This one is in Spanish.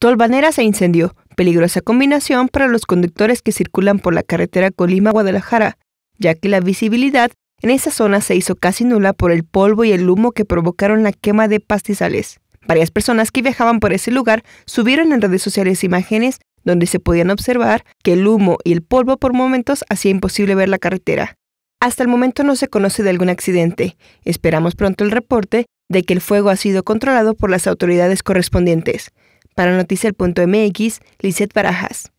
Tolvanera se incendió, peligrosa combinación para los conductores que circulan por la carretera Colima-Guadalajara, ya que la visibilidad en esa zona se hizo casi nula por el polvo y el humo que provocaron la quema de pastizales. Varias personas que viajaban por ese lugar subieron en redes sociales imágenes donde se podían observar que el humo y el polvo por momentos hacía imposible ver la carretera. Hasta el momento no se conoce de algún accidente. Esperamos pronto el reporte de que el fuego ha sido controlado por las autoridades correspondientes. Para Noticiel.mx, Lisette Barajas.